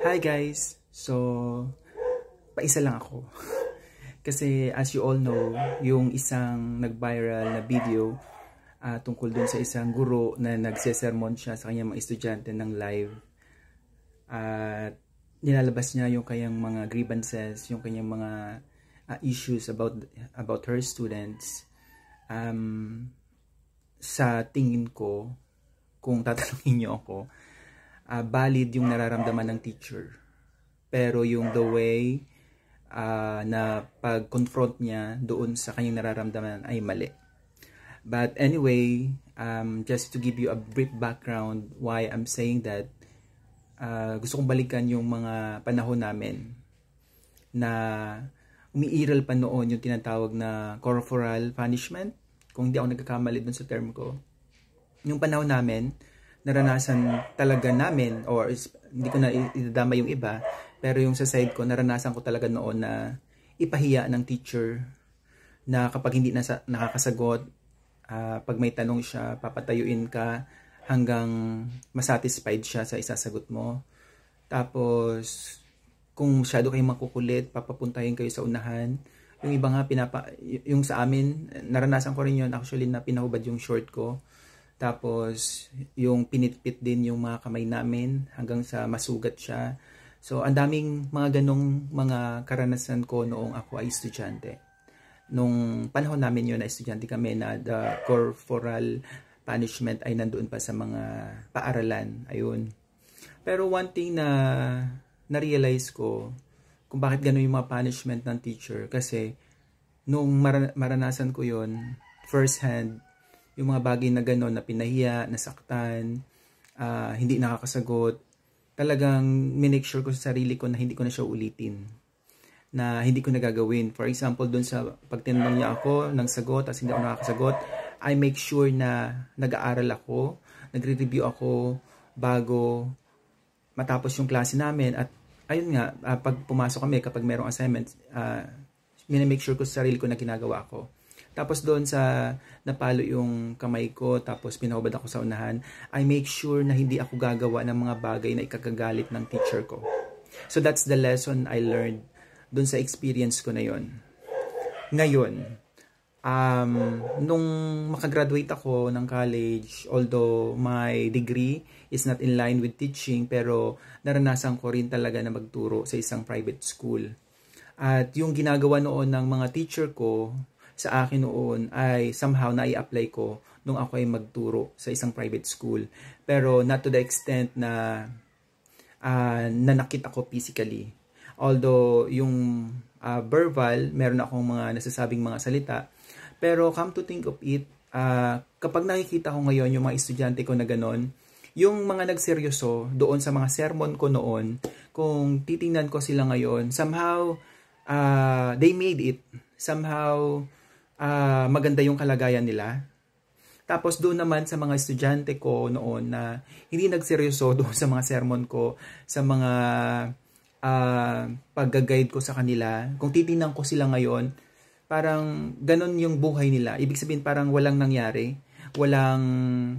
Hi guys! So, paisa lang ako. Kasi as you all know, yung isang nag-viral na video uh, tungkol dun sa isang guro na nagsesermon siya sa kanyang mga estudyante ng live. At uh, nilalabas niya yung kanyang mga grievances, yung kanyang mga uh, issues about about her students. Um, sa tingin ko, kung tatanungin niyo ako, uh, valid yung nararamdaman ng teacher. Pero yung the way uh, na pag-confront niya doon sa kanyang nararamdaman ay mali. But anyway, um, just to give you a brief background why I'm saying that, uh, gusto kong balikan yung mga panahon namin na umiiral pa noon yung tinatawag na corporal punishment. Kung hindi ako nagkakamali dun sa term ko. Yung panahon namin, naranasan talaga namin or is, hindi ko na idadama yung iba pero yung sa side ko naranasan ko talaga noon na ipahiya ng teacher na kapag hindi nasa, nakakasagot uh, pag may tanong siya papatayuin ka hanggang masatisfied siya sa isasagot mo tapos kung masyado kayong makukulit papapuntahin kayo sa unahan yung iba nga pinapa yung sa amin naranasan ko rin yun actually na pinahubad yung short ko tapos, yung pinitpit din yung mga kamay namin hanggang sa masugat siya. So, ang daming mga ganong mga karanasan ko noong ako ay estudyante. Nung panahon namin yun na estudyante kami na the corporal punishment ay nandoon pa sa mga paaralan. Ayun. Pero one thing na na-realize ko kung bakit gano'n yung mga punishment ng teacher kasi nung mar- maranasan ko yon first hand yung mga bagay na gano'n na pinahiya, nasaktan, uh, hindi nakakasagot, talagang minake sure ko sa sarili ko na hindi ko na siya ulitin na hindi ko nagagawin. For example, dun sa pagtinanong niya ako ng sagot, at hindi ako nakakasagot, I make sure na nag-aaral ako, nagre-review ako bago matapos yung klase namin at ayun nga, uh, pag pumasok kami kapag merong assignment, uh, ah, minamake sure ko sa sarili ko na ginagawa ko. Tapos doon sa napalo yung kamay ko, tapos pinahubad ako sa unahan, I make sure na hindi ako gagawa ng mga bagay na ikakagalit ng teacher ko. So that's the lesson I learned doon sa experience ko na yon. Ngayon, um, nung makagraduate ako ng college, although my degree is not in line with teaching, pero naranasan ko rin talaga na magturo sa isang private school. At yung ginagawa noon ng mga teacher ko, sa akin noon ay somehow nai-apply ko nung ako ay magturo sa isang private school. Pero not to the extent na uh, nanakit ako physically. Although yung uh, verbal, meron akong mga nasasabing mga salita. Pero come to think of it, uh, kapag nakikita ko ngayon yung mga estudyante ko na ganon, yung mga nagseryoso doon sa mga sermon ko noon, kung titingnan ko sila ngayon, somehow uh, they made it. Somehow uh, maganda yung kalagayan nila. Tapos doon naman sa mga estudyante ko noon na hindi nagseryoso doon sa mga sermon ko, sa mga uh, pag-guide ko sa kanila. Kung titingnan ko sila ngayon, parang ganun yung buhay nila. Ibig sabihin parang walang nangyari, walang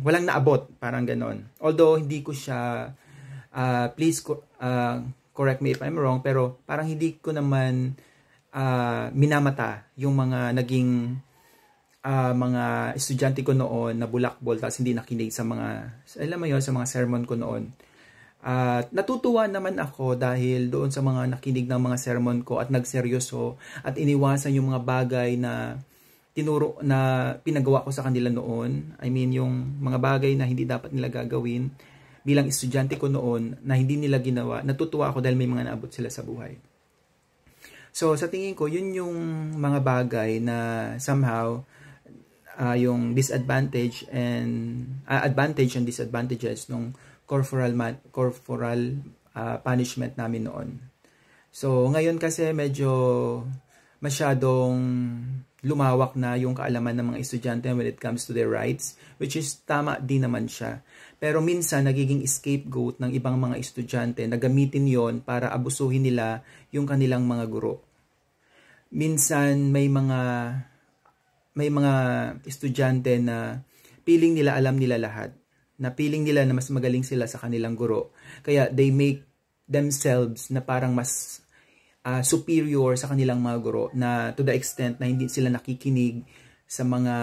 walang naabot, parang ganun. Although hindi ko siya uh, please uh, correct me if I'm wrong, pero parang hindi ko naman uh, minamata yung mga naging uh, mga estudyante ko noon na bulakbol tapos hindi nakinig sa mga alam mo yon sa mga sermon ko noon. At uh, natutuwa naman ako dahil doon sa mga nakinig ng mga sermon ko at nagseryoso at iniwasan yung mga bagay na tinuro na pinagawa ko sa kanila noon. I mean yung mga bagay na hindi dapat nila gagawin bilang estudyante ko noon na hindi nila ginawa. Natutuwa ako dahil may mga naabot sila sa buhay. So sa tingin ko, yun yung mga bagay na somehow uh, yung disadvantage and uh, advantage and disadvantages ng corporal man, corporal uh, punishment namin noon. So ngayon kasi medyo masyadong lumawak na yung kaalaman ng mga estudyante when it comes to their rights, which is tama din naman siya. Pero minsan, nagiging scapegoat ng ibang mga estudyante na gamitin yon para abusuhin nila yung kanilang mga guro. Minsan, may mga may mga estudyante na piling nila alam nila lahat, na piling nila na mas magaling sila sa kanilang guro. Kaya they make themselves na parang mas uh, superior sa kanilang mga guro na to the extent na hindi sila nakikinig sa mga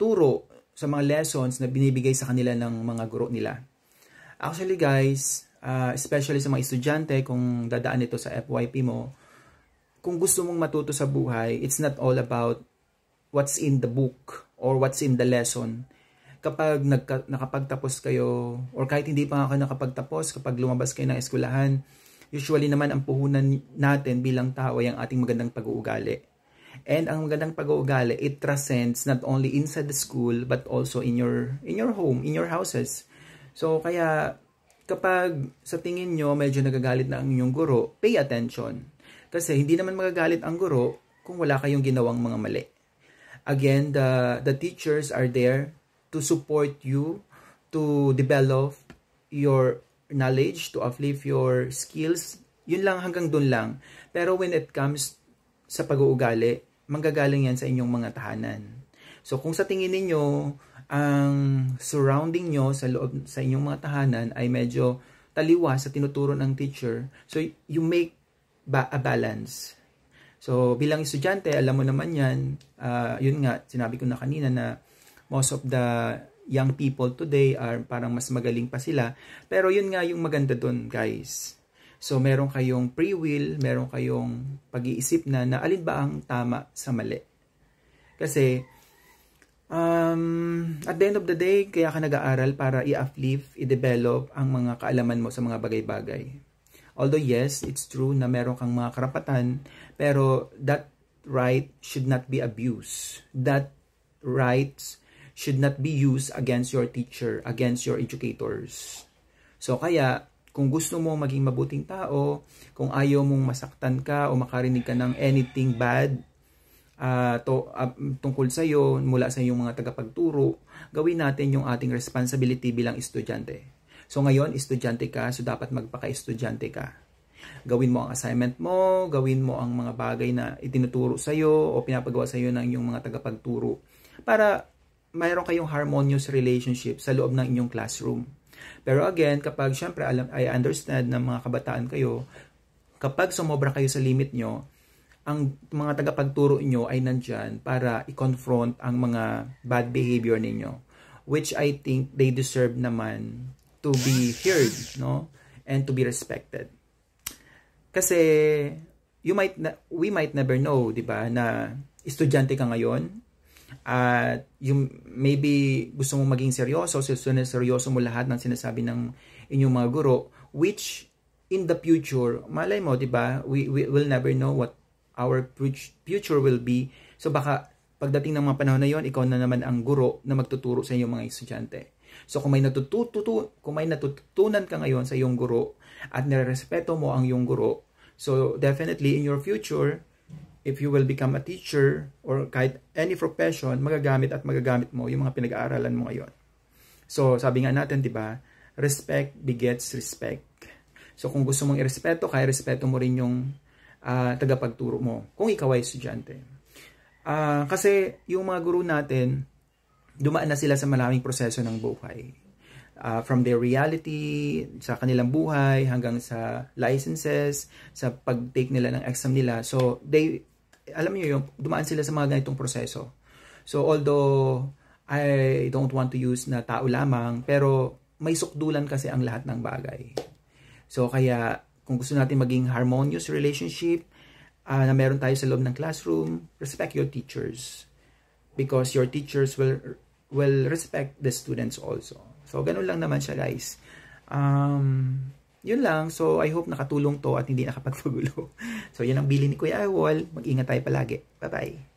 turo, sa mga lessons na binibigay sa kanila ng mga guro nila. Actually guys, uh, especially sa mga estudyante kung dadaan ito sa FYP mo, kung gusto mong matuto sa buhay, it's not all about what's in the book or what's in the lesson. Kapag nagka, nakapagtapos kayo, or kahit hindi pa ako nakapagtapos, kapag lumabas kayo ng eskulahan, Usually naman ang puhunan natin bilang tao ay ang ating magandang pag-uugali. And ang magandang pag-uugali, it transcends not only inside the school but also in your in your home, in your houses. So kaya kapag sa tingin nyo medyo nagagalit na ang inyong guro, pay attention. Kasi hindi naman magagalit ang guro kung wala kayong ginawang mga mali. Again, the, the teachers are there to support you, to develop your knowledge, to uplift your skills, yun lang hanggang dun lang. Pero when it comes sa pag-uugali, manggagaling yan sa inyong mga tahanan. So kung sa tingin ninyo, ang surrounding nyo sa loob sa inyong mga tahanan ay medyo taliwa sa tinuturo ng teacher, so you make ba a balance. So bilang estudyante, alam mo naman yan, uh, yun nga, sinabi ko na kanina na most of the young people today are parang mas magaling pa sila. Pero yun nga yung maganda doon, guys. So meron kayong free will, meron kayong pag-iisip na na alin ba ang tama sa mali. Kasi um, at the end of the day, kaya ka nag-aaral para i-uplift, i-develop ang mga kaalaman mo sa mga bagay-bagay. Although yes, it's true na meron kang mga karapatan, pero that right should not be abused. That rights should not be used against your teacher, against your educators. So kaya, kung gusto mo maging mabuting tao, kung ayaw mong masaktan ka o makarinig ka ng anything bad uh, to, uh, tungkol sa iyo mula sa iyong mga tagapagturo, gawin natin yung ating responsibility bilang estudyante. So ngayon, estudyante ka, so dapat magpaka-estudyante ka. Gawin mo ang assignment mo, gawin mo ang mga bagay na itinuturo sa iyo o pinapagawa sa iyo ng iyong mga tagapagturo para mayroon kayong harmonious relationship sa loob ng inyong classroom. Pero again, kapag syempre alam, I understand ng mga kabataan kayo, kapag sumobra kayo sa limit nyo, ang mga tagapagturo nyo ay nandyan para i-confront ang mga bad behavior ninyo. Which I think they deserve naman to be heard, no? And to be respected. Kasi you might we might never know, 'di ba, na estudyante ka ngayon at yung maybe gusto mong maging seryoso, seryoso mo lahat ng sinasabi ng inyong mga guro, which in the future, malay mo, di ba, we, we will never know what our future will be. So baka pagdating ng mga panahon na yon, ikaw na naman ang guro na magtuturo sa inyong mga estudyante. So kung may, natututu, kung may natutunan ka ngayon sa iyong guro at nirerespeto mo ang iyong guro, so definitely in your future, if you will become a teacher or kahit any profession, magagamit at magagamit mo yung mga pinag-aaralan mo ngayon. So, sabi nga natin, di ba, respect begets respect. So, kung gusto mong irespeto, kaya respeto mo rin yung uh, tagapagturo mo, kung ikaw ay estudyante. Uh, kasi yung mga guru natin, dumaan na sila sa maraming proseso ng buhay. Uh, from their reality, sa kanilang buhay, hanggang sa licenses, sa pag-take nila ng exam nila. So, they alam niyo yung dumaan sila sa mga ganitong proseso. So although I don't want to use na tao lamang, pero may sukdulan kasi ang lahat ng bagay. So kaya kung gusto natin maging harmonious relationship uh, na meron tayo sa loob ng classroom, respect your teachers because your teachers will will respect the students also. So ganun lang naman siya guys. Um, yun lang. So, I hope nakatulong to at hindi nakapagpagulo. so, yan ang bili ni Kuya Awol. Mag-ingat tayo palagi. Bye-bye.